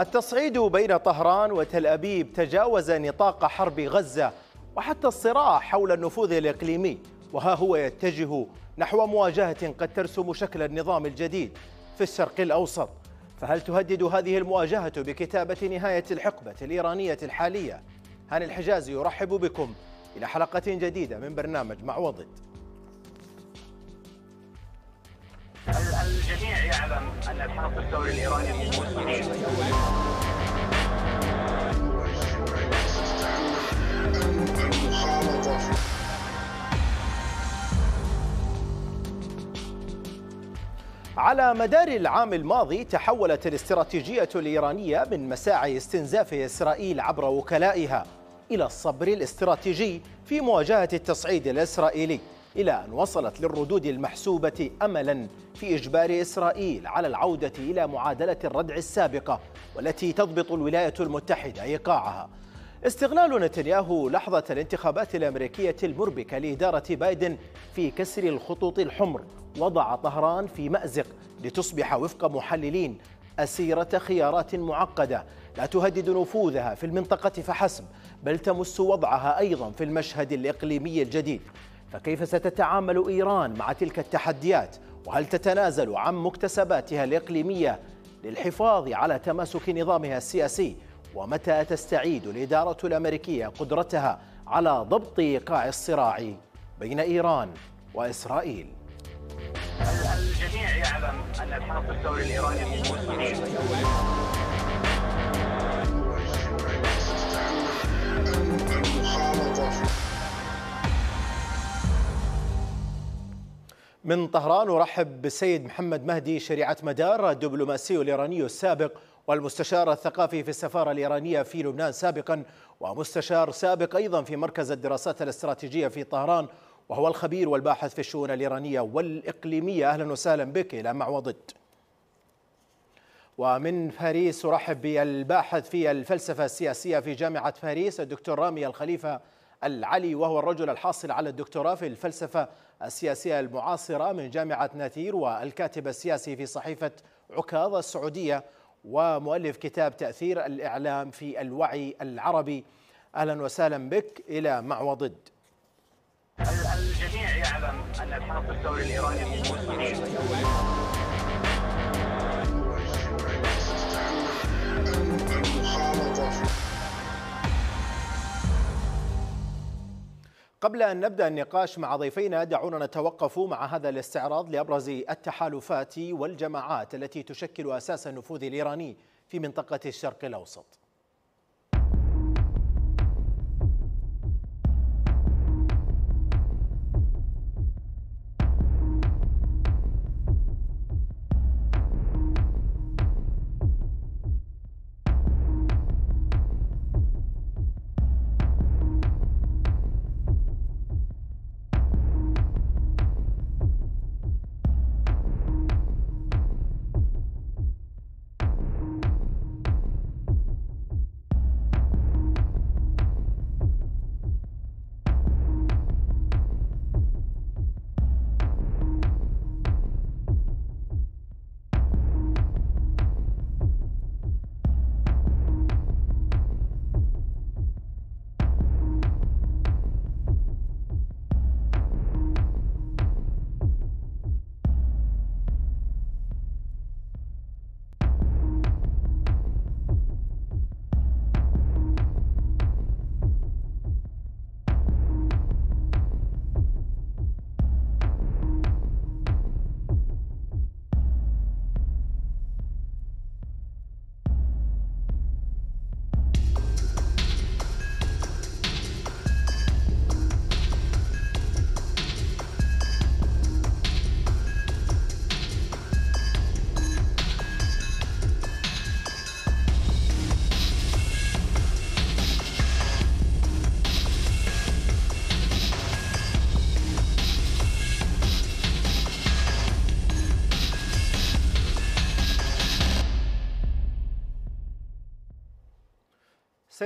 التصعيد بين طهران وتل أبيب تجاوز نطاق حرب غزة وحتى الصراع حول النفوذ الإقليمي وها هو يتجه نحو مواجهة قد ترسم شكل النظام الجديد في الشرق الأوسط فهل تهدد هذه المواجهة بكتابة نهاية الحقبة الإيرانية الحالية؟ هاني الحجازي يرحب بكم إلى حلقة جديدة من برنامج مع وضد يعلم ان الثوري الايراني على مدار العام الماضي تحولت الاستراتيجية الإيرانية من مساعي استنزاف إسرائيل عبر وكلائها إلى الصبر الاستراتيجي في مواجهة التصعيد الإسرائيلي إلى أن وصلت للردود المحسوبة أملا في إجبار إسرائيل على العودة إلى معادلة الردع السابقة والتي تضبط الولايات المتحدة إيقاعها استغلال نتنياهو لحظة الانتخابات الأمريكية المربكة لإدارة بايدن في كسر الخطوط الحمر وضع طهران في مأزق لتصبح وفق محللين أسيرة خيارات معقدة لا تهدد نفوذها في المنطقة فحسب بل تمس وضعها أيضا في المشهد الإقليمي الجديد فكيف ستتعامل إيران مع تلك التحديات وهل تتنازل عن مكتسباتها الإقليمية للحفاظ على تماسك نظامها السياسي ومتى تستعيد الإدارة الأمريكية قدرتها على ضبط إيقاع الصراع بين إيران وإسرائيل الجميع يعلم أن الحرب الثوري الإيراني من من طهران أرحب بالسيد محمد مهدي شريعة مدار الدبلوماسي الإيراني السابق والمستشار الثقافي في السفارة الإيرانية في لبنان سابقا ومستشار سابق أيضا في مركز الدراسات الاستراتيجية في طهران وهو الخبير والباحث في الشؤون الإيرانية والإقليمية أهلا وسهلا بك إلى مع وضد ومن باريس أرحب بالباحث في الفلسفة السياسية في جامعة باريس الدكتور رامي الخليفة العلي وهو الرجل الحاصل على الدكتوراه في الفلسفة السياسية المعاصرة من جامعة ناتير والكاتب السياسي في صحيفة عكاظ السعودية ومؤلف كتاب تأثير الإعلام في الوعي العربي أهلا وسهلا بك إلى مع وضد الجميع يعلم أن الحرس الثوري الإيراني المسلمين قبل أن نبدأ النقاش مع ضيفينا دعونا نتوقف مع هذا الاستعراض لأبرز التحالفات والجماعات التي تشكل أساس النفوذ الإيراني في منطقة الشرق الأوسط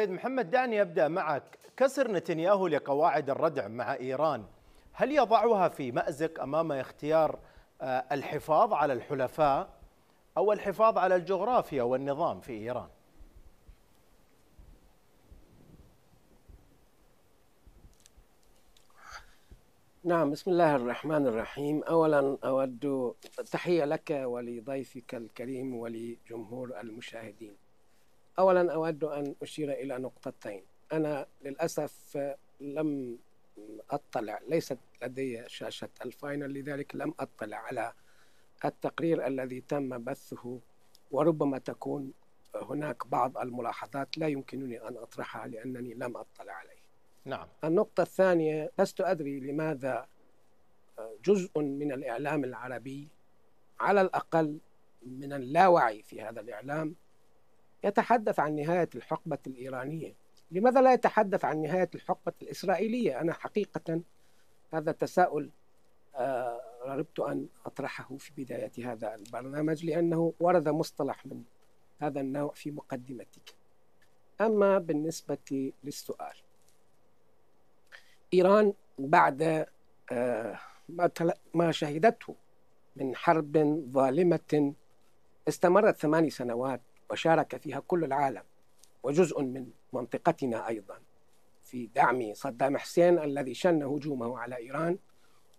سيد محمد دعني أبدأ معك كسر نتنياهو لقواعد الردع مع إيران هل يضعها في مأزق أمام اختيار آه، الحفاظ على الحلفاء أو الحفاظ على الجغرافيا والنظام في إيران نعم بسم الله الرحمن الرحيم اولا اود تحيه لك ولضيفك الكريم ولجمهور المشاهدين أولا أود أن أشير إلى نقطتين أنا للأسف لم أطلع ليست لدي شاشة الفاينل لذلك لم أطلع على التقرير الذي تم بثه وربما تكون هناك بعض الملاحظات لا يمكنني أن أطرحها لأنني لم أطلع عليه نعم النقطة الثانية لست أدري لماذا جزء من الإعلام العربي على الأقل من اللاوعي في هذا الإعلام يتحدث عن نهاية الحقبة الإيرانية لماذا لا يتحدث عن نهاية الحقبة الإسرائيلية أنا حقيقة هذا التساؤل آه، رغبت أن أطرحه في بداية هذا البرنامج لأنه ورد مصطلح من هذا النوع في مقدمتك أما بالنسبة للسؤال إيران بعد آه، ما شهدته من حرب ظالمة استمرت ثماني سنوات وشارك فيها كل العالم وجزء من منطقتنا أيضا في دعم صدام حسين الذي شن هجومه على إيران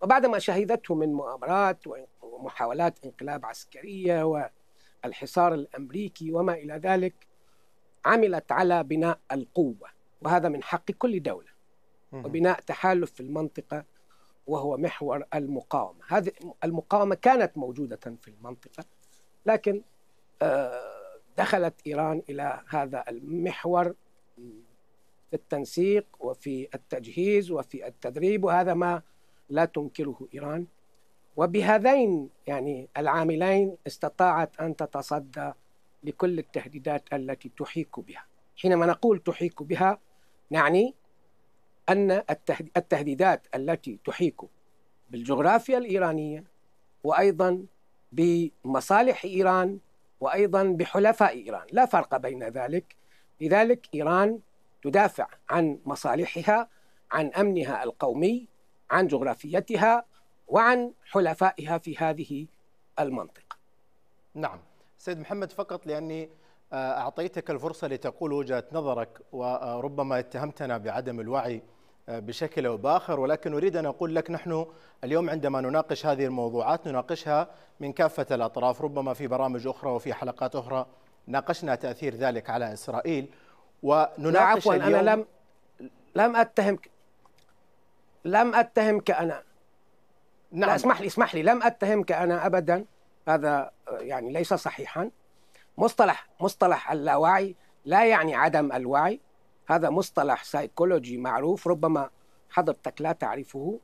وبعدما شهدته من مؤامرات ومحاولات انقلاب عسكرية والحصار الأمريكي وما إلى ذلك عملت على بناء القوة وهذا من حق كل دولة وبناء تحالف في المنطقة وهو محور المقاومة هذه المقاومة كانت موجودة في المنطقة لكن آه دخلت إيران إلى هذا المحور في التنسيق وفي التجهيز وفي التدريب وهذا ما لا تنكره إيران وبهذين يعني العاملين استطاعت أن تتصدى لكل التهديدات التي تحيك بها حينما نقول تحيك بها نعني أن التهديدات التي تحيك بالجغرافيا الإيرانية وأيضا بمصالح إيران وأيضا بحلفاء إيران لا فرق بين ذلك لذلك إيران تدافع عن مصالحها عن أمنها القومي عن جغرافيتها وعن حلفائها في هذه المنطقة نعم سيد محمد فقط لأني آه، أعطيتك الفرصة لتقول وجهة نظرك وربما اتهمتنا بعدم الوعي آه، بشكل او باخر ولكن اريد ان اقول لك نحن اليوم عندما نناقش هذه الموضوعات نناقشها من كافه الاطراف ربما في برامج اخرى وفي حلقات اخرى ناقشنا تاثير ذلك على اسرائيل ونناقش لا عفوا اليوم انا لم لم اتهمك لم اتهمك انا نعم لا اسمح لي اسمح لي لم اتهمك انا ابدا هذا آه، يعني ليس صحيحا مصطلح مصطلح اللاوعي لا يعني عدم الوعي هذا مصطلح سيكولوجي معروف ربما حضرتك لا تعرفه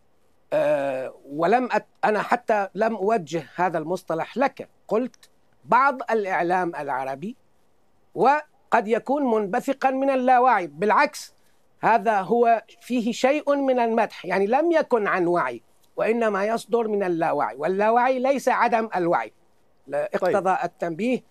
آه، ولم أت أنا حتى لم أوجه هذا المصطلح لك قلت بعض الإعلام العربي وقد يكون منبثقا من اللاوعي بالعكس هذا هو فيه شيء من المدح يعني لم يكن عن وعي وإنما يصدر من اللاوعي واللاوعي ليس عدم الوعي اقتضى طيب. التنبيه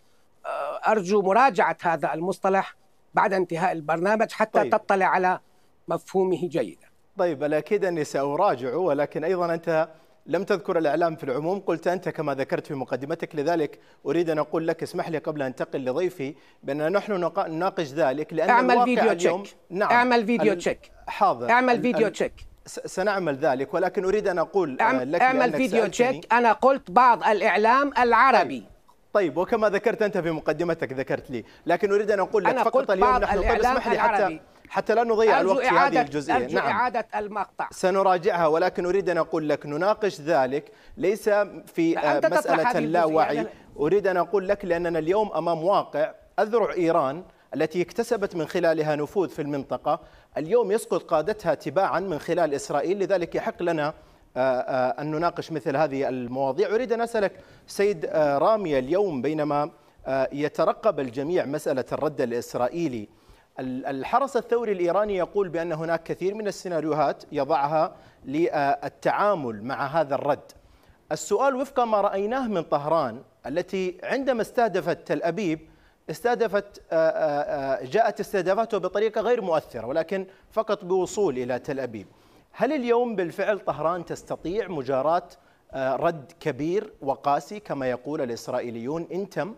آه، أرجو مراجعة هذا المصطلح بعد انتهاء البرنامج حتى طيب. تطلع على مفهومه جيدا طيب اكيد أني سأراجعه ولكن أيضا أنت لم تذكر الإعلام في العموم قلت أنت كما ذكرت في مقدمتك لذلك أريد أن أقول لك اسمح لي قبل أن أنتقل لضيفي بأننا نحن نناقش ذلك لأن أعمل فيديو تشيك نعم أعمل فيديو تشيك حاضر أعمل فيديو تشيك سنعمل ذلك ولكن أريد أن أقول آه، أعمل لك أعمل فيديو تشيك أنا قلت بعض الإعلام العربي طيب وكما ذكرت انت في مقدمتك ذكرت لي لكن اريد ان اقول لك أنا فقط اليوم نحن طيب اسمح لي حتى حتى لا نضيع الوقت في هذه الجزئيه أرجو نعم اعاده المقطع سنراجعها ولكن اريد ان اقول لك نناقش ذلك ليس في آه، مساله اللاوعي اريد ان اقول لك لاننا اليوم امام واقع اذرع ايران التي اكتسبت من خلالها نفوذ في المنطقه اليوم يسقط قادتها تباعا من خلال اسرائيل لذلك يحق لنا آه، آه، أن نناقش مثل هذه المواضيع أريد أن أسألك سيد آه، رامي اليوم بينما يترقب الجميع مسألة الرد الإسرائيلي الحرس الثوري الإيراني يقول بأن هناك كثير من السيناريوهات يضعها للتعامل مع هذا الرد السؤال وفق ما رأيناه من طهران التي عندما استهدفت تل أبيب استهدفت جاءت استهدافاته بطريقة غير مؤثرة ولكن فقط بوصول إلى تل أبيب هل اليوم بالفعل طهران تستطيع مجاراة آه، رد كبير وقاسي كما يقول الإسرائيليون انتم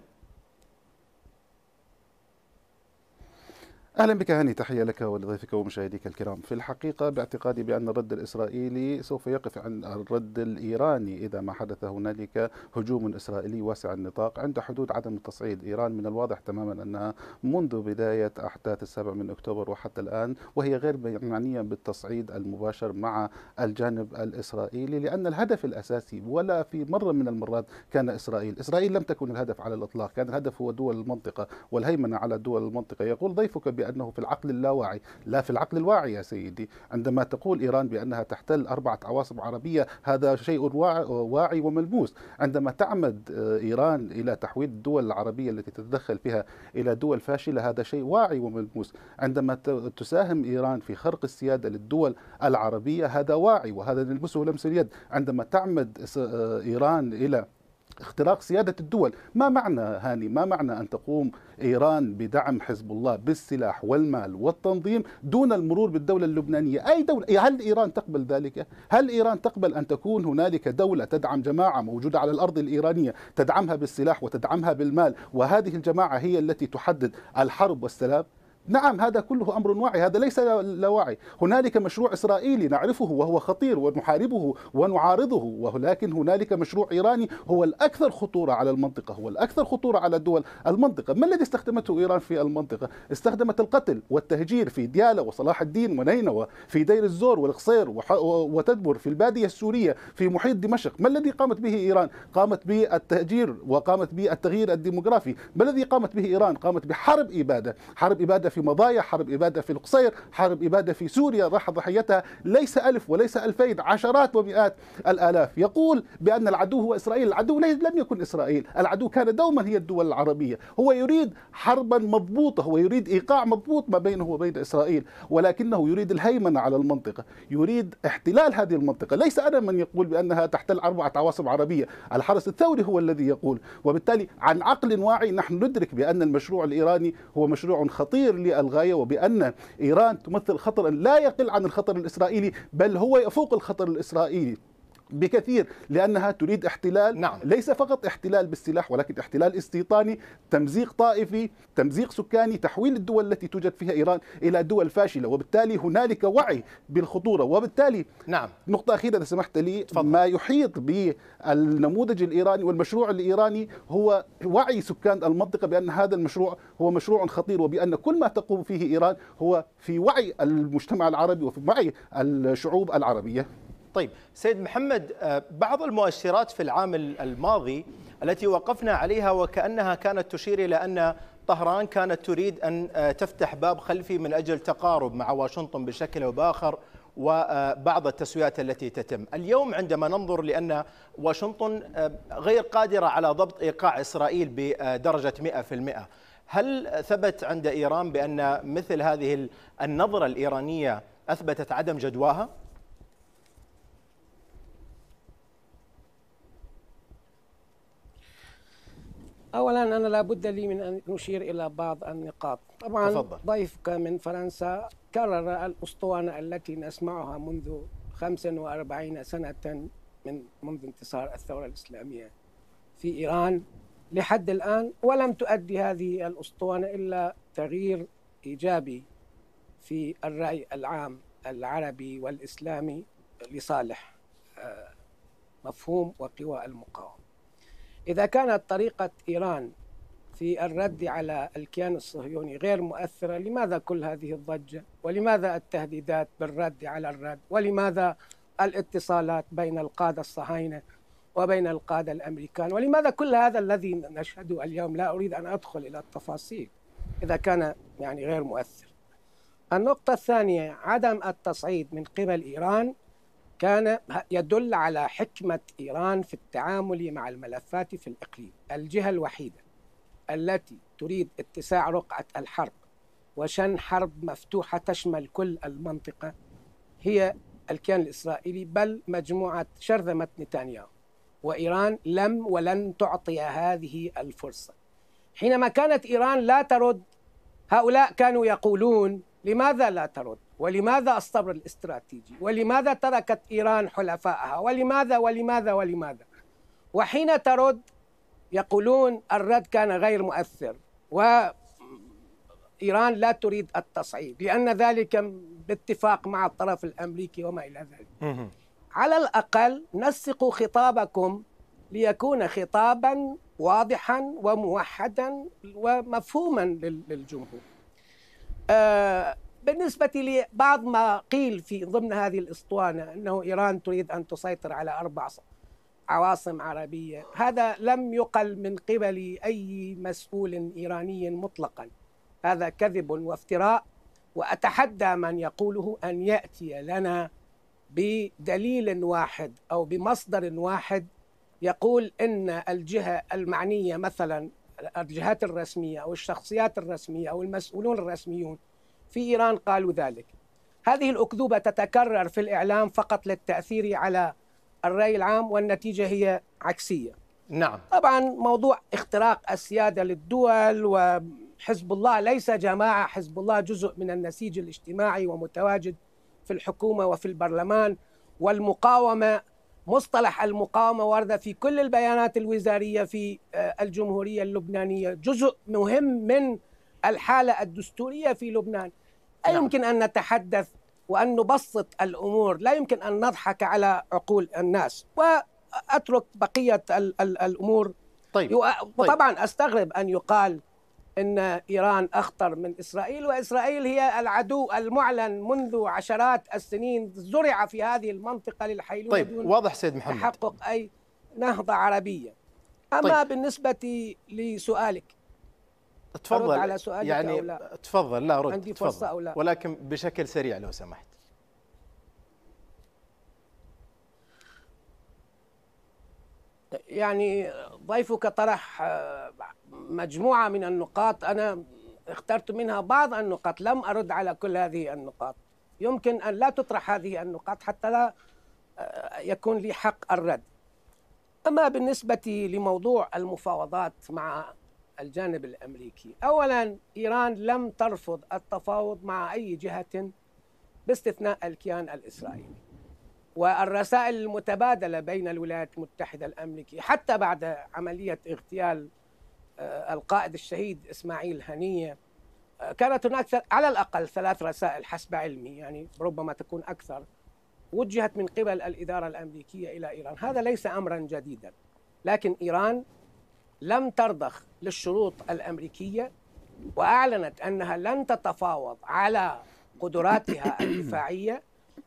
اهلا بك هاني تحيه لك ولضيفك ومشاهديك الكرام في الحقيقه باعتقادي بان الرد الاسرائيلي سوف يقف عند الرد الايراني اذا ما حدث هنالك هجوم اسرائيلي واسع النطاق عند حدود عدم التصعيد ايران من الواضح تماما انها منذ بدايه احداث السابع من اكتوبر وحتى الان وهي غير معنيه بالتصعيد المباشر مع الجانب الاسرائيلي لان الهدف الاساسي ولا في مره من المرات كان اسرائيل اسرائيل لم تكن الهدف على الاطلاق كان الهدف هو دول المنطقه والهيمنه على دول المنطقه يقول ضيفك بأن بأنه في العقل اللاواعي لا في العقل الواعي يا سيدي عندما تقول إيران بأنها تحتل أربعة عواصم عربية هذا شيء واعي وملموس عندما تعمد آه، إيران إلى تحويل الدول العربية التي تتدخل فيها إلى دول فاشلة هذا شيء واعي وملموس عندما تساهم إيران في خرق السيادة للدول العربية هذا واعي وهذا نلمسه لمس اليد عندما تعمد آه، إيران إلى اختراق سيادة الدول ما معنى هاني ما معنى أن تقوم إيران بدعم حزب الله بالسلاح والمال والتنظيم دون المرور بالدولة اللبنانية أي دولة إيه، هل إيران تقبل ذلك هل إيران تقبل أن تكون هنالك دولة تدعم جماعة موجودة على الأرض الإيرانية تدعمها بالسلاح وتدعمها بالمال وهذه الجماعة هي التي تحدد الحرب والسلام نعم هذا كله امر واعي هذا ليس لا واعي هنالك مشروع اسرائيلي نعرفه وهو خطير ونحاربه ونعارضه ولكن هنالك مشروع ايراني هو الاكثر خطوره على المنطقه هو الاكثر خطوره على دول المنطقه ما الذي استخدمته ايران في المنطقه استخدمت القتل والتهجير في ديالى وصلاح الدين ونينوى في دير الزور والقصير وتدبر في الباديه السوريه في محيط دمشق ما الذي قامت به ايران قامت بالتهجير وقامت بالتغيير الديموغرافي ما الذي قامت به ايران قامت بحرب اباده حرب اباده في في مضايا حرب إبادة في القصير حرب إبادة في سوريا راح ضحيتها ليس ألف وليس ألفين عشرات ومئات الآلاف يقول بأن العدو هو إسرائيل العدو لم يكن إسرائيل العدو كان دوما هي الدول العربية هو يريد حربا مضبوطة هو يريد إيقاع مضبوط ما بينه وبين إسرائيل ولكنه يريد الهيمنة على المنطقة يريد احتلال هذه المنطقة ليس أنا من يقول بأنها تحتل أربعة عواصم عربية الحرس الثوري هو الذي يقول وبالتالي عن عقل واعي نحن ندرك بأن المشروع الإيراني هو مشروع خطير للغاية وبأن إيران تمثل خطرا لا يقل عن الخطر الإسرائيلي بل هو يفوق الخطر الإسرائيلي بكثير لانها تريد احتلال نعم. ليس فقط احتلال بالسلاح ولكن احتلال استيطاني تمزيق طائفي تمزيق سكاني تحويل الدول التي توجد فيها ايران الى دول فاشله وبالتالي هنالك وعي بالخطوره وبالتالي نعم نقطه اخيره اذا سمحت لي تفضل. ما يحيط بالنموذج الايراني والمشروع الايراني هو وعي سكان المنطقه بان هذا المشروع هو مشروع خطير وبان كل ما تقوم فيه ايران هو في وعي المجتمع العربي وفي وعي الشعوب العربيه طيب سيد محمد آه، بعض المؤشرات في العام الماضي التي وقفنا عليها وكأنها كانت تشير إلى أن طهران كانت تريد أن آه، تفتح باب خلفي من أجل تقارب مع واشنطن بشكل أو بآخر وبعض آه، التسويات التي تتم اليوم عندما ننظر لأن واشنطن غير قادرة على ضبط إيقاع إسرائيل بدرجة 100% هل ثبت عند إيران بأن مثل هذه النظرة الإيرانية أثبتت عدم جدواها؟ اولا انا لابد لي من ان نشير الى بعض النقاط طبعا تفضل. ضيفك من فرنسا كرر الاسطوانه التي نسمعها منذ 45 سنه من منذ انتصار الثوره الاسلاميه في ايران لحد الان ولم تؤدي هذه الاسطوانه الا تغيير ايجابي في الراي العام العربي والاسلامي لصالح آه، مفهوم وقوى المقاومه إذا كانت طريقة إيران في الرد على الكيان الصهيوني غير مؤثرة لماذا كل هذه الضجة ولماذا التهديدات بالرد على الرد ولماذا الاتصالات بين القادة الصهاينة وبين القادة الأمريكان ولماذا كل هذا الذي نشهده اليوم لا أريد أن أدخل إلى التفاصيل إذا كان يعني غير مؤثر النقطة الثانية عدم التصعيد من قبل إيران كان يدل على حكمة إيران في التعامل مع الملفات في الإقليم الجهة الوحيدة التي تريد اتساع رقعة الحرب وشن حرب مفتوحة تشمل كل المنطقة هي الكيان الإسرائيلي بل مجموعة شرذمة نتنياهو وإيران لم ولن تعطي هذه الفرصة حينما كانت إيران لا ترد هؤلاء كانوا يقولون لماذا لا ترد ولماذا الصبر الاستراتيجي ولماذا تركت إيران حلفائها ولماذا ولماذا ولماذا وحين ترد يقولون الرد كان غير مؤثر وإيران لا تريد التصعيد لأن ذلك باتفاق مع الطرف الأمريكي وما إلى ذلك على الأقل نسقوا خطابكم ليكون خطابا واضحا وموحدا ومفهوما للجمهور آه بالنسبة لبعض ما قيل في ضمن هذه الإسطوانة أنه إيران تريد أن تسيطر على أربع عواصم عربية هذا لم يقل من قبل أي مسؤول إيراني مطلقا هذا كذب وافتراء وأتحدى من يقوله أن يأتي لنا بدليل واحد أو بمصدر واحد يقول أن الجهة المعنية مثلا الجهات الرسمية أو الشخصيات الرسمية أو المسؤولون الرسميون في إيران قالوا ذلك هذه الأكذوبة تتكرر في الإعلام فقط للتأثير على الرأي العام والنتيجة هي عكسية نعم طبعا موضوع اختراق السيادة للدول وحزب الله ليس جماعة حزب الله جزء من النسيج الاجتماعي ومتواجد في الحكومة وفي البرلمان والمقاومة مصطلح المقاومة ورد في كل البيانات الوزارية في آه، الجمهورية اللبنانية جزء مهم من الحالة الدستورية في لبنان لا نعم. يمكن أن نتحدث وأن نبسط الأمور لا يمكن أن نضحك على عقول الناس وأترك بقية الأمور طيب, طيب. وطبعا طيب. أستغرب أن يقال ان ايران اخطر من اسرائيل واسرائيل هي العدو المعلن منذ عشرات السنين زرع في هذه المنطقه للحيلوله طيب دون واضح سيد محمد تحقق اي نهضه عربيه اما طيب. بالنسبه لسؤالك تفضل على سؤالك يعني أو لا. تفضل لا رد عندي تفضل. فرصة أو لا ولكن بشكل سريع لو سمحت يعني ضيفك طرح آه، مجموعة من النقاط أنا اخترت منها بعض النقاط لم أرد على كل هذه النقاط يمكن أن لا تطرح هذه النقاط حتى لا آه، يكون لي حق الرد أما بالنسبة لموضوع المفاوضات مع الجانب الامريكي، اولا ايران لم ترفض التفاوض مع اي جهه باستثناء الكيان الاسرائيلي. والرسائل المتبادله بين الولايات المتحده الامريكيه حتى بعد عمليه اغتيال آه، القائد الشهيد اسماعيل هنيه آه، كانت هناك على الاقل ثلاث رسائل حسب علمي يعني ربما تكون اكثر وجهت من قبل الاداره الامريكيه الى ايران، هذا ليس امرا جديدا لكن ايران لم ترضخ للشروط الامريكيه واعلنت انها لن تتفاوض على قدراتها الدفاعيه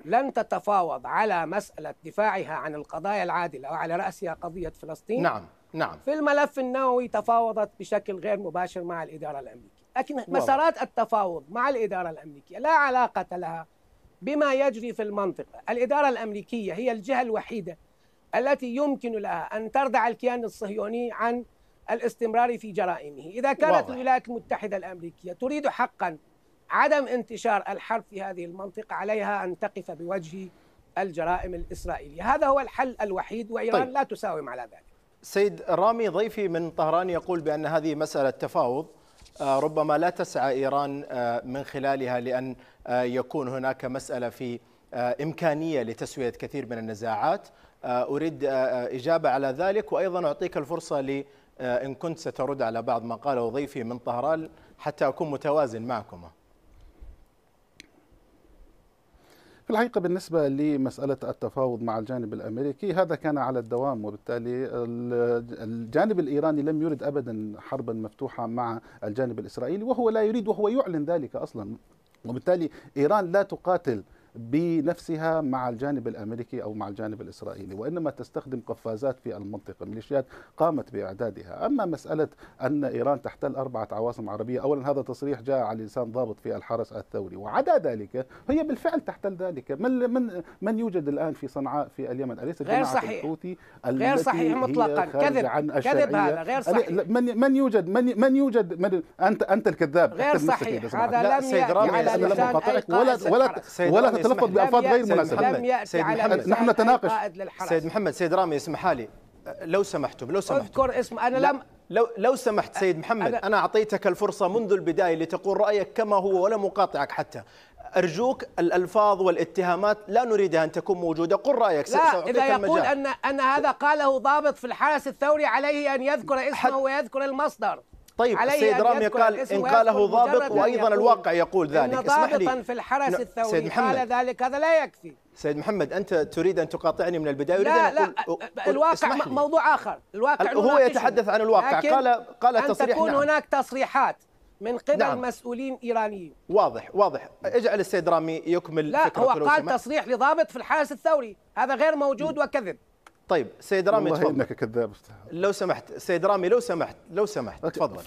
لن تتفاوض على مساله دفاعها عن القضايا العادله وعلى راسها قضيه فلسطين نعم نعم في الملف النووي تفاوضت بشكل غير مباشر مع الاداره الامريكيه لكن مسارات التفاوض مع الاداره الامريكيه لا علاقه لها بما يجري في المنطقه الاداره الامريكيه هي الجهه الوحيده التي يمكن لها ان تردع الكيان الصهيوني عن الاستمرار في جرائمه إذا كانت واضح. الولايات المتحدة الأمريكية تريد حقا عدم انتشار الحرب في هذه المنطقة عليها أن تقف بوجه الجرائم الإسرائيلية هذا هو الحل الوحيد وإيران طيب. لا تساوم على ذلك سيد رامي ضيفي من طهران يقول بأن هذه مسألة تفاوض آه، ربما لا تسعى إيران آه، من خلالها لأن آه، يكون هناك مسألة في إمكانية لتسوية كثير من النزاعات أريد إجابة على ذلك وأيضا أعطيك الفرصة آه، إن كنت سترد على بعض ما قاله ضيفي من طهران حتى أكون متوازن معكما في الحقيقة بالنسبة لمسألة التفاوض مع الجانب الأمريكي هذا كان على الدوام وبالتالي الجانب الإيراني لم يرد أبدا حربا مفتوحة مع الجانب الإسرائيلي وهو لا يريد وهو يعلن ذلك أصلا وبالتالي إيران لا تقاتل بنفسها مع الجانب الامريكي او مع الجانب الاسرائيلي وانما تستخدم قفازات في المنطقه ميليشيات قامت باعدادها اما مساله ان ايران تحتل اربعه عواصم عربيه اولا هذا تصريح جاء على لسان ضابط في الحرس الثوري وعدا ذلك هي بالفعل تحتل ذلك من من من يوجد الان في صنعاء في اليمن اليس غير صحيح الحوثي غير صحيح مطلقا كذب عن كذب هذا غير صحيح من من يوجد من من يوجد من انت انت الكذاب غير صحيح هذا لم يأتي على لسان ولا ولا ولا يتلفظ بألفاظ غير مناسبة لم يأتي على نحن نتناقش سيد محمد سيد رامي اسمح لي لو سمحتم لو سمحتم اذكر اسم انا لم لو لو سمحت سيد محمد انا اعطيتك الفرصه منذ البدايه لتقول رايك كما هو ولا مقاطعك حتى ارجوك الالفاظ والاتهامات لا نريدها ان تكون موجوده قل رايك لا اذا يقول ان ان هذا قاله ضابط في الحرس الثوري عليه ان يذكر اسمه ويذكر المصدر طيب السيد رامي قال إن قاله ضابط وأيضا الواقع يقول ذلك إن ضابطا في الحرس الثوري قال ذلك هذا لا يكفي سيد محمد أنت تريد أن تقاطعني من البداية أريد لا أن أقول لا الواقع موضوع آخر الواقع هو يتحدث عن الواقع قال قال تصريح أن تكون نعم. هناك تصريحات من قبل نعم. مسؤولين ايرانيين واضح واضح اجعل السيد رامي يكمل لا هو قال تصريح لضابط في الحرس الثوري هذا غير موجود وكذب طيب سيد رامي والله تفضل انك كذاب لو سمحت سيد رامي لو سمحت لو سمحت تفضل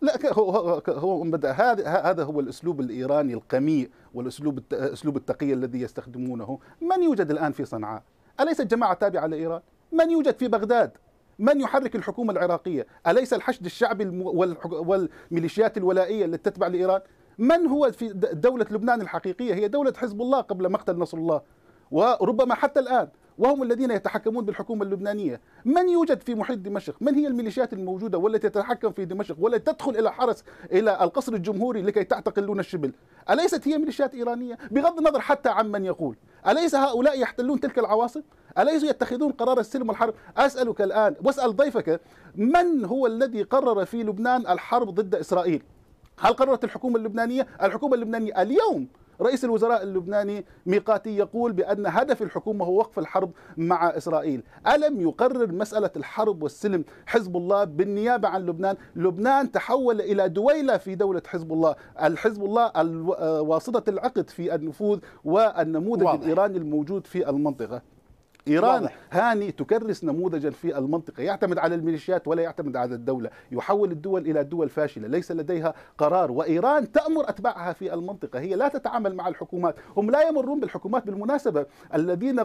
لا هو هو بدا هذا هذا هو الاسلوب الايراني القميء والاسلوب اسلوب التقيه الذي يستخدمونه من يوجد الان في صنعاء اليست جماعه تابعه لايران من يوجد في بغداد من يحرك الحكومه العراقيه اليس الحشد الشعبي والميليشيات الولائيه التي تتبع لايران من هو في دوله لبنان الحقيقيه هي دوله حزب الله قبل مقتل نصر الله وربما حتى الان وهم الذين يتحكمون بالحكومة اللبنانية من يوجد في محيط دمشق من هي الميليشيات الموجودة والتي تتحكم في دمشق ولا تدخل إلى حرس إلى القصر الجمهوري لكي تعتقل لون الشبل أليست هي ميليشيات إيرانية بغض النظر حتى عن من يقول أليس هؤلاء يحتلون تلك العواصم أليسوا يتخذون قرار السلم والحرب أسألك الآن واسأل ضيفك من هو الذي قرر في لبنان الحرب ضد إسرائيل هل قررت الحكومة اللبنانية؟ الحكومة اللبنانية اليوم رئيس الوزراء اللبناني ميقاتي يقول بأن هدف الحكومة هو وقف الحرب مع إسرائيل ألم يقرر مسألة الحرب والسلم حزب الله بالنيابة عن لبنان لبنان تحول إلى دويلة في دولة حزب الله الحزب الله آه، واسطة العقد في النفوذ والنموذج واضح. الإيراني الموجود في المنطقة إيران واضح. هاني تكرس نموذجا في المنطقة يعتمد على الميليشيات ولا يعتمد على الدولة يحول الدول إلى دول فاشلة ليس لديها قرار وإيران تأمر أتباعها في المنطقة هي لا تتعامل مع الحكومات هم لا يمرون بالحكومات بالمناسبة الذين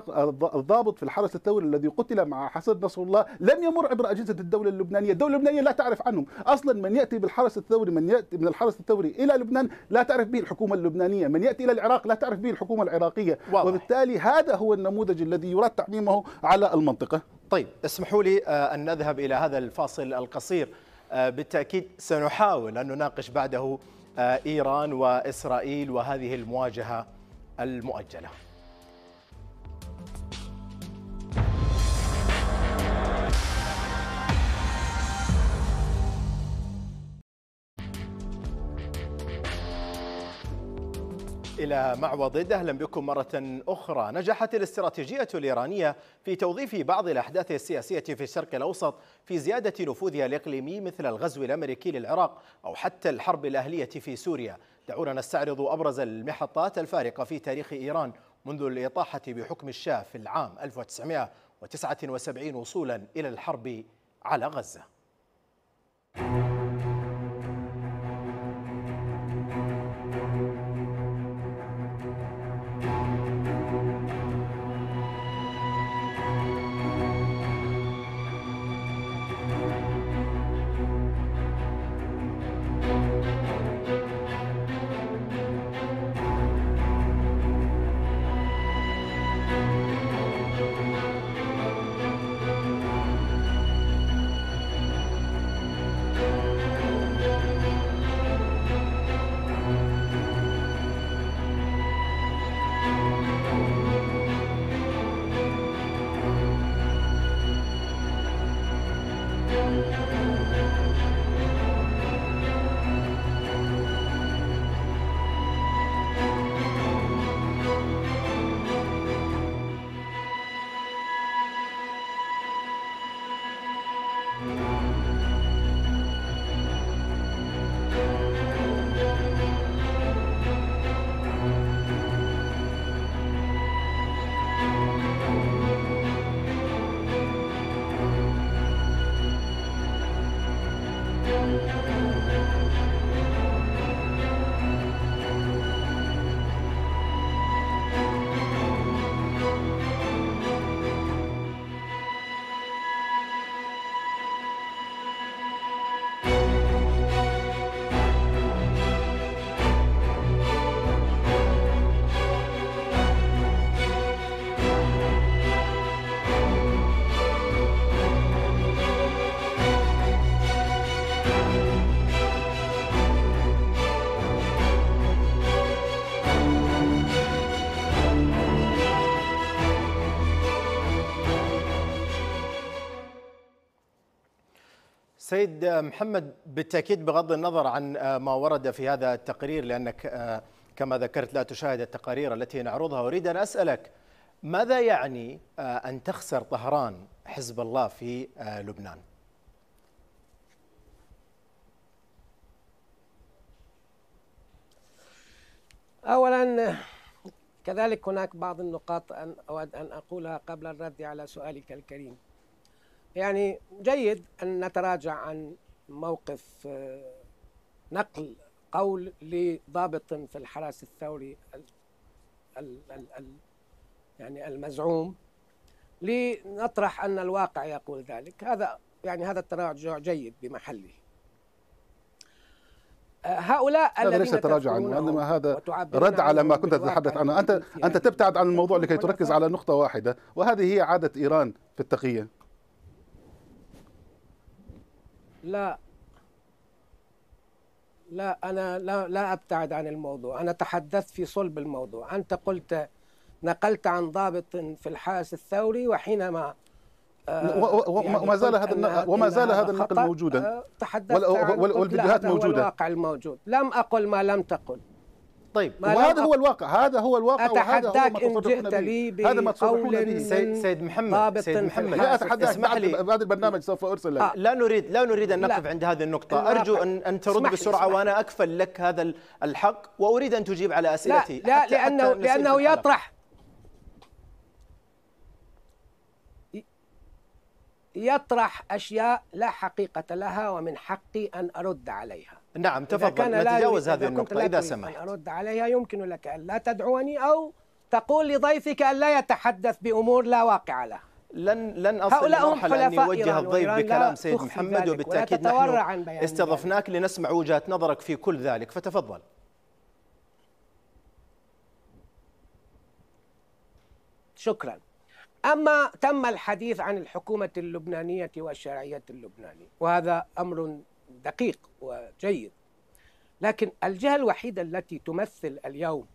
الضابط في الحرس الثوري الذي قتل مع حسن نصر الله لم يمر عبر أجهزة الدولة اللبنانية الدولة اللبنانية لا تعرف عنهم أصلا من يأتي بالحرس الثوري من يأتي من الحرس الثوري إلى لبنان لا تعرف به الحكومة اللبنانية من يأتي إلى العراق لا تعرف به الحكومة العراقية واضح. وبالتالي هذا هو النموذج الذي يرتع تحميمه على المنطقة طيب اسمحوا لي آه، أن نذهب إلى هذا الفاصل القصير آه، بالتأكيد سنحاول أن نناقش بعده آه، إيران وإسرائيل وهذه المواجهة المؤجله إلى معوض أهلا بكم مرة أخرى نجحت الاستراتيجية الإيرانية في توظيف بعض الأحداث السياسية في الشرق الأوسط في زيادة نفوذها الإقليمي مثل الغزو الأمريكي للعراق أو حتى الحرب الأهلية في سوريا دعونا نستعرض أبرز المحطات الفارقة في تاريخ إيران منذ الإطاحة بحكم الشاه في العام 1979 وصولا إلى الحرب على غزة سيد محمد بالتأكيد بغض النظر عن آه، ما ورد في هذا التقرير لأنك آه، كما ذكرت لا تشاهد التقارير التي نعرضها أريد أن أسألك ماذا يعني آه، أن تخسر طهران حزب الله في لبنان؟ أولا كذلك هناك بعض النقاط أن أود أن أقولها قبل الرد على سؤالك الكريم يعني جيد أن نتراجع عن موقف آه، نقل قول لضابط في الحرس الثوري ال ال ال يعني المزعوم لنطرح أن الواقع يقول ذلك هذا يعني هذا التراجع جيد بمحله آه، هؤلاء هذا ليس تراجعا وانما هذا رد على ما كنت تتحدث عنه انت انت تبتعد عن الموضوع لكي تركز على نقطه واحده وهذه هي عاده ايران في التقيه لا لا أنا لا, لا أبتعد عن الموضوع أنا تحدثت في صلب الموضوع أنت قلت نقلت عن ضابط في الحاس الثوري وحينما آه، يعني وما زال هذا وما زال هذا النقل موجودا آه، تحدثت والفيديوهات موجوده الواقع الموجود لم اقل ما لم تقل طيب وهذا هو الواقع هذا هو الواقع اتحداك ان جئت لي هذا ما تصرحون به سيد, سيد محمد سيد محمد لا اتحداك اسمح لي بعد البرنامج سوف ارسل لك آه لا نريد لا نريد ان نقف عند هذه النقطه ارجو ان ان ترد بسرعه اسمح وانا اكفل لك هذا الحق واريد ان تجيب على اسئلتي لا, لا لانه لانه يطرح يطرح أشياء لا حقيقة لها ومن حقي أن أرد عليها نعم تفضل نتجاوز هذه النقطة إذا سمحت أرد عليها يمكن لك أن لا تدعوني أو تقول لضيفك أن لا يتحدث بأمور لا واقع لها لن لن اصل الى أن يوجه الضيف بكلام سيد محمد وبالتاكيد نحن استضفناك لنسمع وجهه نظرك في كل ذلك فتفضل شكرا أما تم الحديث عن الحكومة اللبنانية والشرعية اللبنانية وهذا أمر دقيق وجيد لكن الجهة الوحيدة التي تمثل اليوم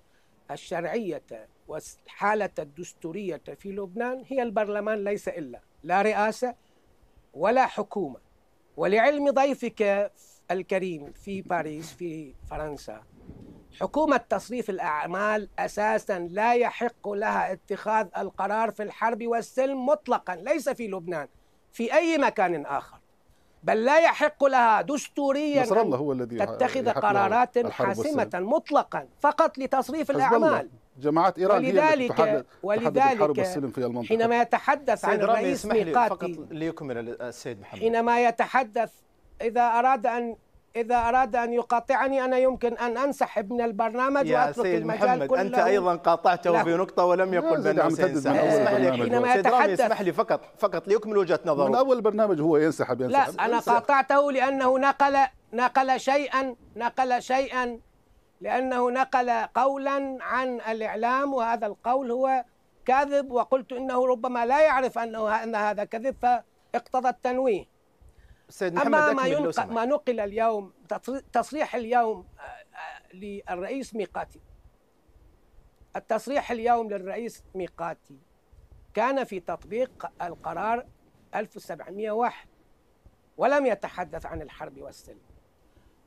الشرعية والحالة الدستورية في لبنان هي البرلمان ليس إلا لا رئاسة ولا حكومة ولعلم ضيفك الكريم في باريس في فرنسا حكومة تصريف الأعمال أساسا لا يحق لها اتخاذ القرار في الحرب والسلم مطلقا ليس في لبنان في أي مكان آخر بل لا يحق لها دستوريا نصر الله هو الذي تتخذ قرارات حاسمة مطلقا فقط لتصريف الأعمال جماعات إيران ولذلك هي ولذلك الحرب والسلم في المنطقة حينما يتحدث عن الرئيس ميقاتي فقط ليكمل السيد محمد حينما يتحدث إذا أراد أن إذا أراد أن يقاطعني أنا يمكن أن أنسحب من البرنامج يا وأترك سيد المجال محمد كله أنت أيضا قاطعته نعم. في نقطة ولم يقل بأنه سينسحب اسمح لي حينما يتحدث اسمح لي فقط فقط ليكمل وجهة نظره من أول البرنامج هو ينسحب ينسحب لا أنا قاطعته لأنه نقل نقل شيئا نقل شيئا لأنه نقل قولا عن الإعلام وهذا القول هو كاذب وقلت إنه ربما لا يعرف أنه أن هذا كذب فاقتضى التنويه سيد محمد أما ما, ينق... ما نقل اليوم تصريح اليوم آه، آه، للرئيس ميقاتي التصريح اليوم للرئيس ميقاتي كان في تطبيق القرار 1701 ولم يتحدث عن الحرب والسلم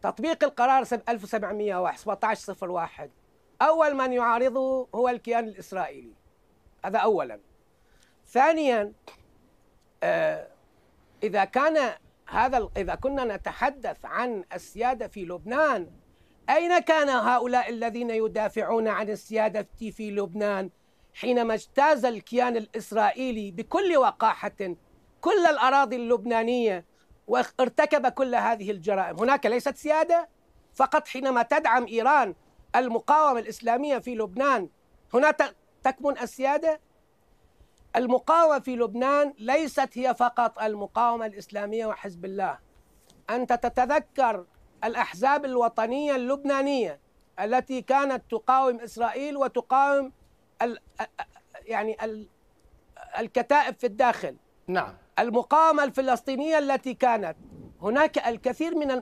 تطبيق القرار 1701 1701 أول من يعارضه هو الكيان الإسرائيلي هذا أولا ثانيا آه، إذا كان هذا إذا كنا نتحدث عن السيادة في لبنان أين كان هؤلاء الذين يدافعون عن السيادة في لبنان حينما اجتاز الكيان الإسرائيلي بكل وقاحة كل الأراضي اللبنانية وارتكب كل هذه الجرائم هناك ليست سيادة فقط حينما تدعم إيران المقاومة الإسلامية في لبنان هنا تكمن السيادة المقاومة في لبنان ليست هي فقط المقاومة الإسلامية وحزب الله أنت تتذكر الأحزاب الوطنية اللبنانية التي كانت تقاوم إسرائيل وتقاوم الـ يعني الـ الكتائب في الداخل نعم المقاومة الفلسطينية التي كانت هناك الكثير من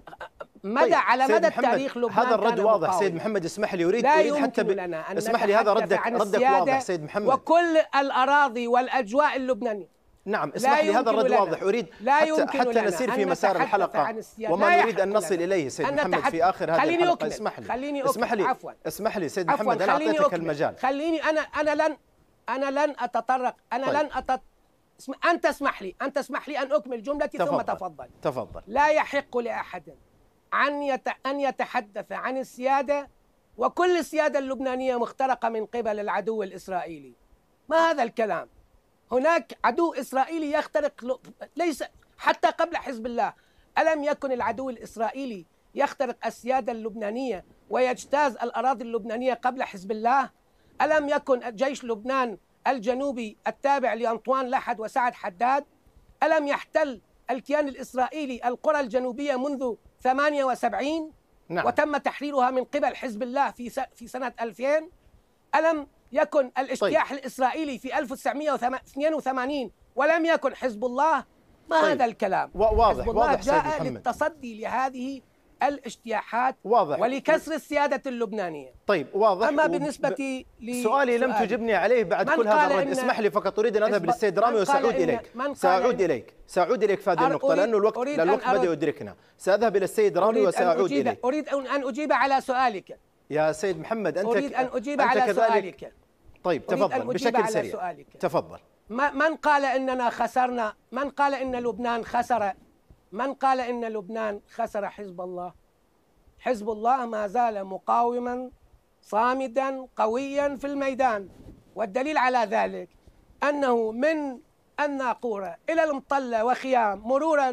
مدى طيب على مدى التاريخ لبنان هذا الرد كان واضح سيد محمد اسمح لي اريد اريد حتى ب... لنا أن اسمح لي هذا ردك ردك واضح سيد محمد وكل الاراضي والاجواء اللبنانيه نعم اسمح لي هذا الرد لنا. واضح اريد لا يمكن حتى, حتى نسير في مسار الحلقه وما نريد ان نصل اليه سيد محمد في اخر هذه خليني الحلقه أكمل. اسمح لي خليني أكمل. اسمح لي عفوا اسمح لي سيد محمد انا اعطيتك أكمل. المجال خليني انا انا لن انا لن اتطرق انا طيب. لن أتط... انت اسمح لي انت اسمح لي ان اكمل جملتي تفضل. ثم تفضل تفضل لا يحق لاحد عن أن يتحدث عن السيادة وكل السيادة اللبنانية مخترقة من قبل العدو الإسرائيلي ما هذا الكلام هناك عدو إسرائيلي يخترق ليس حتى قبل حزب الله ألم يكن العدو الإسرائيلي يخترق السيادة اللبنانية ويجتاز الأراضي اللبنانية قبل حزب الله ألم يكن جيش لبنان الجنوبي التابع لأنطوان لحد وسعد حداد ألم يحتل الكيان الإسرائيلي القرى الجنوبية منذ 78 نعم. وتم تحريرها من قبل حزب الله في في سنة 2000 ألم يكن الاجتياح طيب. الإسرائيلي في 1982 ولم يكن حزب الله ما طيب. هذا الكلام واضح حزب الله واضح جاء للتصدي لهذه الاجتياحات واضح ولكسر السيادة اللبنانية طيب واضح أما بالنسبة ب... سؤالي لم تجبني عليه بعد كل هذا الرد اسمح لي فقط أريد أن أذهب للسيد رامي وسأعود إليك من قال سأعود إليك سأعود إليك في هذه النقطة لأنه الوقت أريد الوقت بدأ يدركنا سأذهب إلى السيد رامي وسأعود إليك أريد أن أجيب على سؤالك يا سيد محمد أنت أريد أن أجيب على سؤالك طيب تفضل بشكل سريع تفضل من قال أننا خسرنا من قال أن لبنان خسر من قال إن لبنان خسر حزب الله حزب الله ما زال مقاوما صامدا قويا في الميدان والدليل على ذلك أنه من الناقورة إلى المطلة وخيام مرورا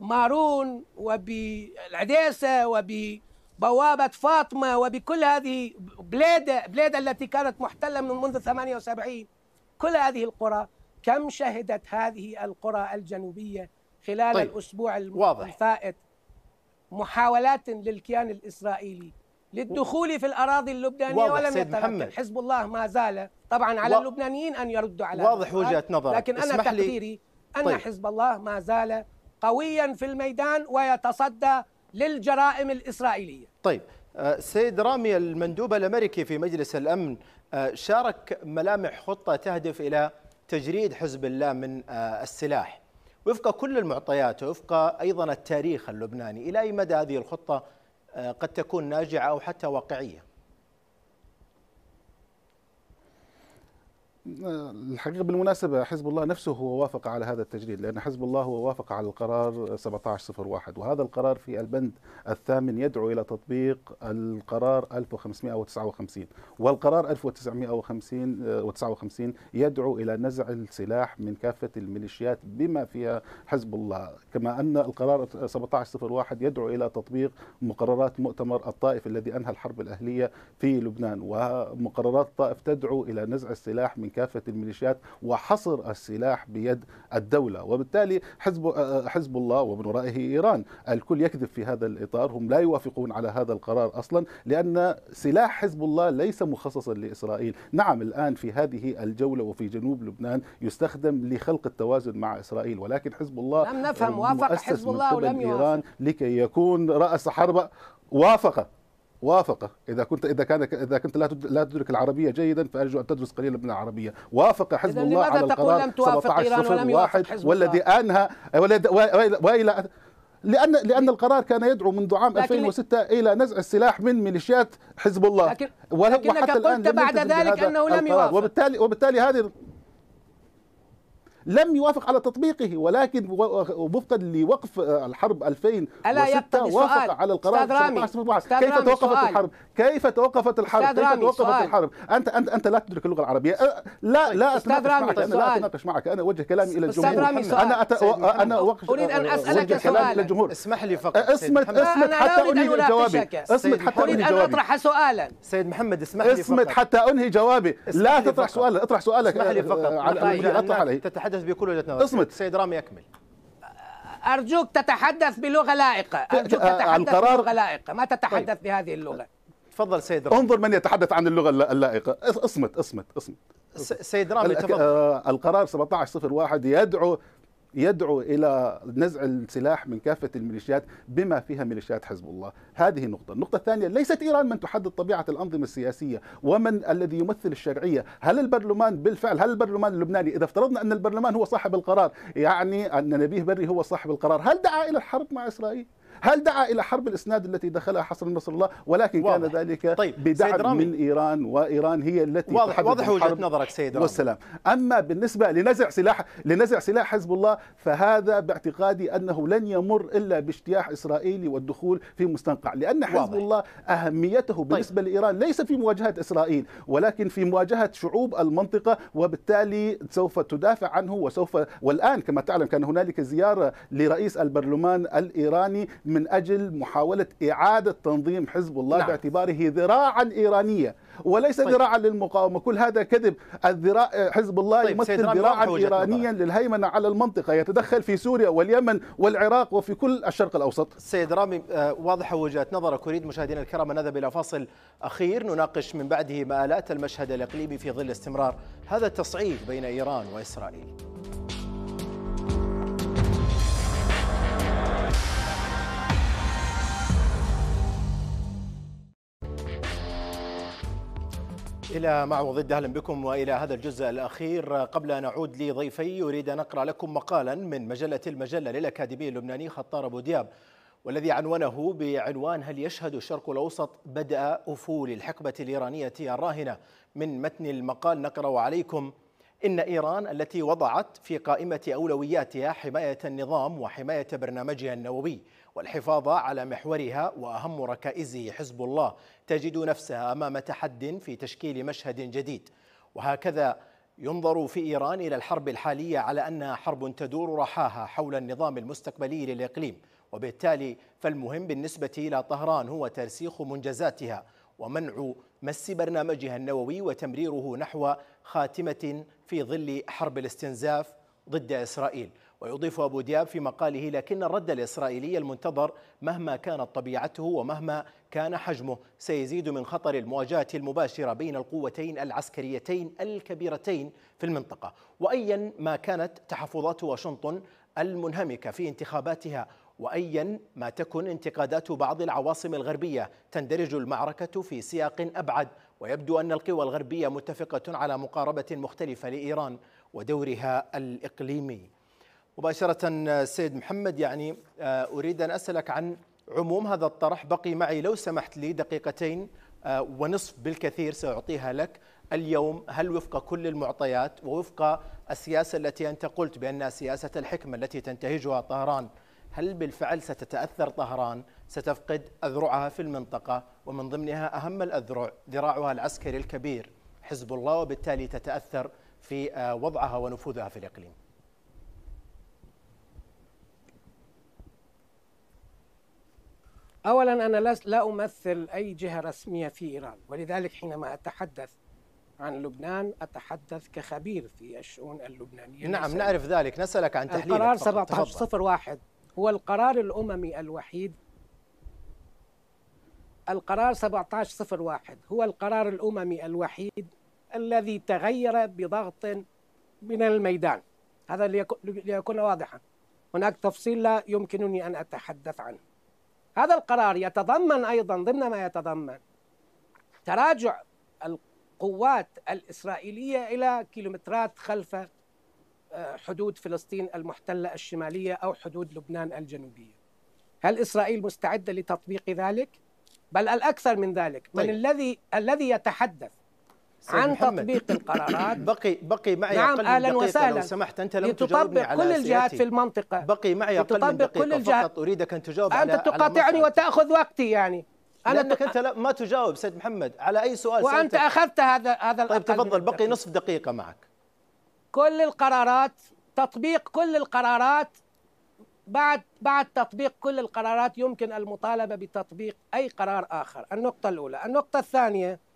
بمارون وبالعديسة وببوابة فاطمة وبكل هذه بليده بليده التي كانت محتلة من منذ 78 كل هذه القرى كم شهدت هذه القرى الجنوبية خلال طيب. الأسبوع واضح. الفائت محاولات للكيان الإسرائيلي للدخول في الأراضي اللبنانية ولم يتمكن حزب الله ما زال طبعا على و... اللبنانيين أن يردوا على واضح وجهة نظر لكن أنا تقديري أن طيب. حزب الله ما زال قويا في الميدان ويتصدى للجرائم الإسرائيلية طيب آه، سيد رامي المندوب الأمريكي في مجلس الأمن آه، شارك ملامح خطة تهدف إلى تجريد حزب الله من آه، السلاح وفق كل المعطيات وفق أيضا التاريخ اللبناني إلى أي مدى هذه الخطة آه، قد تكون ناجعة أو حتى واقعية الحقيقه بالمناسبه حزب الله نفسه هو وافق على هذا التجديد لان حزب الله هو وافق على القرار 1701 وهذا القرار في البند الثامن يدعو الى تطبيق القرار 1559 والقرار 1959 آه، يدعو الى نزع السلاح من كافه الميليشيات بما فيها حزب الله كما ان القرار 1701 يدعو الى تطبيق مقررات مؤتمر الطائف الذي انهى الحرب الاهليه في لبنان ومقررات الطائف تدعو الى نزع السلاح من كافة الميليشيات وحصر السلاح بيد الدولة وبالتالي حزب, حزب الله ومن ورائه إيران الكل يكذب في هذا الإطار هم لا يوافقون على هذا القرار أصلا لأن سلاح حزب الله ليس مخصصا لإسرائيل نعم الآن في هذه الجولة وفي جنوب لبنان يستخدم لخلق التوازن مع إسرائيل ولكن حزب الله لم نفهم وافق حزب الله ولم يوافق إيران لكي يكون رأس حربة وافق وافق اذا كنت اذا كان اذا كنت لا لا تدرك العربيه جيدا فارجو ان تدرس قليلا من العربيه وافق حزب الله على القرار 1701 والذي انهى والى لان لان القرار كان يدعو منذ عام 2006 الى نزع السلاح من ميليشيات حزب الله لكن لكنك قلت بعد ذلك انه لم يوافق وبالتالي وبالتالي هذه لم يوافق على تطبيقه ولكن وفقا لوقف آه، الحرب 2006 وافق على القرار 1917 كيف توقفت سؤال. الحرب؟ كيف توقفت الحرب؟ كيف توقفت سؤال. الحرب؟ انت انت انت لا تدرك اللغه العربيه أه، لا طيب، لا استاذ معك. انا لا اتناقش معك انا اوجه كلامي الى الجمهور استاذ رامي سؤال. انا أت... انا وقش... اريد ان اسالك سؤال الجمهور اسمح لي فقط اسمت حتى انهي جوابي اسمت حتى انهي جوابي اريد ان اطرح سؤالا سيد محمد اسمح لي اسمت حتى انهي جوابي لا تطرح سؤالا اطرح سؤالك اسمح لي فقط على اطرح يعني عليه تتحدث تتحدث بكل وجهه نظر اصمت سيد رامي يكمل ارجوك تتحدث بلغه لائقه طيب، ارجوك آه، تتحدث عن قرار... بلغه لائقه ما تتحدث طيب. بهذه اللغه تفضل سيد رامي انظر من يتحدث عن اللغه اللائقه اصمت اصمت اصمت سيد رامي تفضل آه، القرار 1701 يدعو يدعو إلى نزع السلاح من كافة الميليشيات بما فيها ميليشيات حزب الله هذه نقطة النقطة الثانية ليست إيران من تحدد طبيعة الأنظمة السياسية ومن الذي يمثل الشرعية هل البرلمان بالفعل هل البرلمان اللبناني إذا افترضنا أن البرلمان هو صاحب القرار يعني أن نبيه بري هو صاحب القرار هل دعا إلى الحرب مع إسرائيل هل دعا إلى حرب الإسناد التي دخلها حسن نصر الله ولكن واضح. كان ذلك طيب. بدعم من إيران وإيران هي التي واضح واضح وجهة نظرك سيد رامي والسلام أما بالنسبة لنزع سلاح لنزع سلاح حزب الله فهذا باعتقادي أنه لن يمر إلا باجتياح إسرائيلي والدخول في مستنقع لأن حزب واضح. الله أهميته طيب. بالنسبة طيب. لإيران ليس في مواجهة إسرائيل ولكن في مواجهة شعوب المنطقة وبالتالي سوف تدافع عنه وسوف والآن كما تعلم كان هنالك زيارة لرئيس البرلمان الإيراني من أجل محاولة إعادة تنظيم حزب الله نعم. باعتباره ذراعا إيرانية وليس طيب. ذراعا للمقاومة كل هذا كذب الذراع حزب الله طيب. يمثل ذراعا إيرانيا للهيمنة على المنطقة يتدخل في سوريا واليمن والعراق وفي كل الشرق الأوسط سيد رامي آه، واضحة وجهة نظرك أريد مشاهدينا الكرام نذهب إلى فصل أخير نناقش من بعده مآلات المشهد الإقليمي في ظل استمرار هذا التصعيد بين إيران وإسرائيل إلى مع وضد أهلا بكم وإلى هذا الجزء الأخير قبل أن أعود لضيفي أريد أن أقرأ لكم مقالا من مجلة المجلة للأكاديمي اللبناني خطار أبو دياب والذي عنونه بعنوان هل يشهد الشرق الأوسط بدء أفول الحقبة الإيرانية الراهنة من متن المقال نقرأ عليكم إن إيران التي وضعت في قائمة أولوياتها حماية النظام وحماية برنامجها النووي والحفاظ على محورها واهم ركائزه حزب الله تجد نفسها امام تحد في تشكيل مشهد جديد وهكذا ينظر في ايران الى الحرب الحاليه على انها حرب تدور رحاها حول النظام المستقبلي للاقليم وبالتالي فالمهم بالنسبه الى طهران هو ترسيخ منجزاتها ومنع مس برنامجها النووي وتمريره نحو خاتمه في ظل حرب الاستنزاف ضد اسرائيل ويضيف أبو دياب في مقاله لكن الرد الإسرائيلي المنتظر مهما كانت طبيعته ومهما كان حجمه سيزيد من خطر المواجهة المباشرة بين القوتين العسكريتين الكبيرتين في المنطقة وأيا ما كانت تحفظات واشنطن المنهمكة في انتخاباتها وأيا ما تكن انتقادات بعض العواصم الغربية تندرج المعركة في سياق أبعد ويبدو أن القوى الغربية متفقة على مقاربة مختلفة لإيران ودورها الإقليمي مباشرة سيد محمد يعني آه، أريد أن أسألك عن عموم هذا الطرح بقي معي لو سمحت لي دقيقتين آه، ونصف بالكثير سأعطيها لك اليوم هل وفق كل المعطيات ووفق السياسة التي أنت قلت بأنها سياسة الحكمة التي تنتهجها طهران هل بالفعل ستتأثر طهران ستفقد أذرعها في المنطقة ومن ضمنها أهم الأذرع ذراعها العسكري الكبير حزب الله وبالتالي تتأثر في آه، وضعها ونفوذها في الإقليم أولا أنا لا أمثل أي جهة رسمية في إيران ولذلك حينما أتحدث عن لبنان أتحدث كخبير في الشؤون اللبنانية نعم نسأل. نعرف ذلك نسألك عن تحليل القرار 1701 هو القرار الأممي الوحيد القرار 1701 هو القرار الأممي الوحيد الذي تغير بضغط من الميدان هذا ليكون واضحا هناك تفصيل لا يمكنني أن أتحدث عنه هذا القرار يتضمن أيضا ضمن ما يتضمن تراجع القوات الإسرائيلية إلى كيلومترات خلف آه، حدود فلسطين المحتلة الشمالية أو حدود لبنان الجنوبية هل إسرائيل مستعدة لتطبيق ذلك؟ بل الأكثر من ذلك من طيب. الذي الذي يتحدث عن تطبيق القرارات بقي بقي معي نعم اهلا دقيقة لو سمحت انت لم تجاوبني على كل الجهات في المنطقه بقي معي اقل من دقيقه كل الجهات. فقط اريدك ان تجاوب انت على تقاطعني وتاخذ وقتي يعني انا لانك انت ما تجاوب سيد محمد على اي سؤال وانت سألتك. اخذت هذا هذا طيب تفضل بقي نصف دقيقه معك كل القرارات تطبيق كل القرارات بعد بعد تطبيق كل القرارات يمكن المطالبه بتطبيق اي قرار اخر النقطه الاولى النقطه الثانيه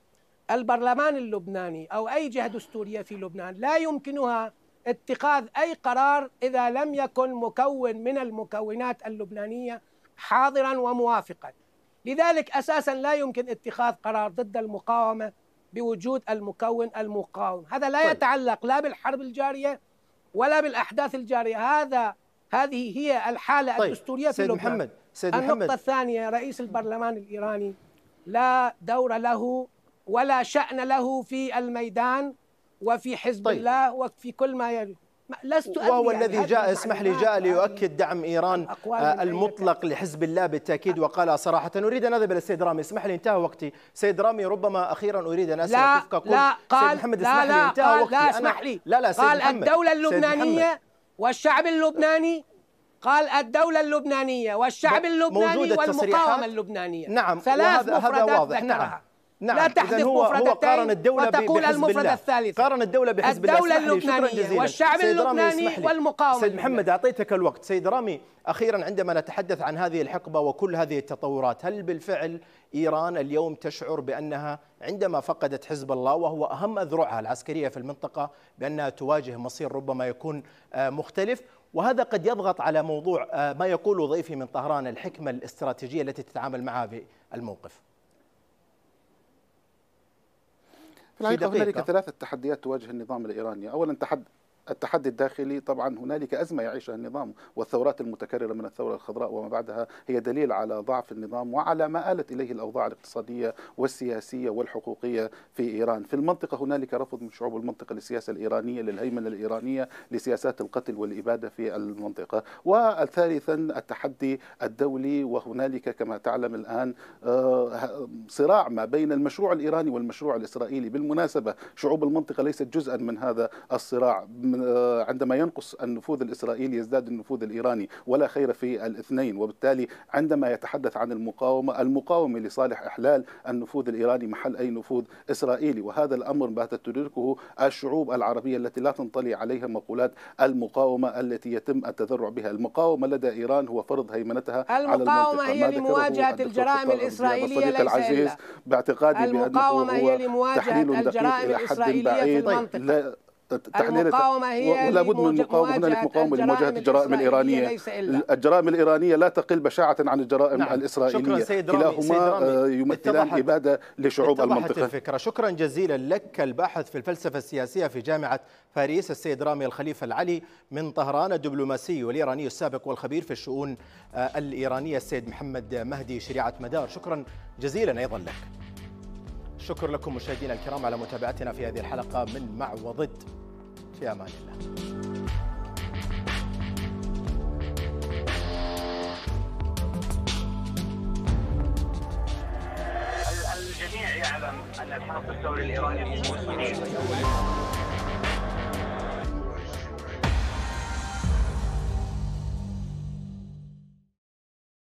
البرلمان اللبناني أو أي جهة دستورية في لبنان لا يمكنها اتخاذ أي قرار إذا لم يكن مكون من المكونات اللبنانية حاضرا وموافقا لذلك أساسا لا يمكن اتخاذ قرار ضد المقاومة بوجود المكون المقاوم هذا لا طيب. يتعلق لا بالحرب الجارية ولا بالأحداث الجارية هذا هذه هي الحالة طيب. الدستورية في سيد لبنان محمد. سيد النقطة محمد. الثانية رئيس البرلمان الإيراني لا دور له ولا شأن له في الميدان وفي حزب طيب. الله وفي كل ما يلي لست وهو يعني الذي جاء اسمح لي جاء ليؤكد دعم ايران آه، المطلق لحزب الله بالتاكيد وقال صراحه اريد ان اذهب الى السيد رامي اسمح لي انتهى وقتي سيد رامي ربما اخيرا اريد ان اسال لا كيف لا قال سيد محمد اسمح لي انتهى وقتي لا اسمح لي لا لا سيد قال محمد الدوله اللبنانيه والشعب اللبناني قال الدولة اللبنانية والشعب اللبناني والمقاومة اللبنانية نعم ثلاث هذا واضح نعم نعم لا تحذف مفردتين الدولة وتقول المفردة الثالثة قارن الدولة بحزب الدولة الله اللبنانية والشعب اللبناني والمقاومة سيد محمد أعطيتك الوقت سيد رامي أخيرا عندما نتحدث عن هذه الحقبة وكل هذه التطورات هل بالفعل إيران اليوم تشعر بأنها عندما فقدت حزب الله وهو أهم أذرعها العسكرية في المنطقة بأنها تواجه مصير ربما يكون آه، مختلف وهذا قد يضغط على موضوع آه، ما يقوله ضيفي من طهران الحكمة الاستراتيجية التي تتعامل معها بالموقف دقيقة. هناك ثلاثه تحديات تواجه النظام الايراني، اولا تحدي التحدي الداخلي طبعا هنالك أزمة يعيشها النظام والثورات المتكررة من الثورة الخضراء وما بعدها هي دليل على ضعف النظام وعلى ما آلت إليه الأوضاع الاقتصادية والسياسية والحقوقية في إيران في المنطقة هنالك رفض من شعوب المنطقة للسياسة الإيرانية للهيمنة الإيرانية لسياسات القتل والإبادة في المنطقة وثالثا التحدي الدولي وهنالك كما تعلم الآن آه، صراع ما بين المشروع الإيراني والمشروع الإسرائيلي بالمناسبة شعوب المنطقة ليست جزءا من هذا الصراع آه، عندما ينقص النفوذ الإسرائيلي يزداد النفوذ الإيراني ولا خير في الاثنين وبالتالي عندما يتحدث عن المقاومة المقاومة لصالح إحلال النفوذ الإيراني محل أي نفوذ إسرائيلي وهذا الأمر باتت تدركه الشعوب العربية التي لا تنطلي عليها مقولات المقاومة التي يتم التذرع بها المقاومة لدى إيران هو فرض هيمنتها المقاومة على المنطقة. هي لمواجهة الجرائم الإسرائيلية ليس العزيز إلا باعتقادي بأنه هو تحليل دقيق إلى حد بعيد تحليل المقاومه هي لابد من المقاومه هنالك مقاومه لمواجهه الجرائم الايرانيه الجرائم الايرانيه لا تقل بشاعه عن الجرائم نعم. الاسرائيليه كلاهما آه، يمثلان اباده لشعوب المنطقه الفكره شكرا جزيلا لك الباحث في الفلسفه السياسيه في جامعه فاريس السيد رامي الخليفه العلي من طهران الدبلوماسي والايراني السابق والخبير في الشؤون آه، الايرانيه السيد محمد مهدي شريعه مدار شكرا جزيلا ايضا لك شكر لكم مشاهدينا الكرام على متابعتنا في هذه الحلقة من مع وضد في أمان الله الجميع يعلم أن الحرب الثوري الإيراني موجود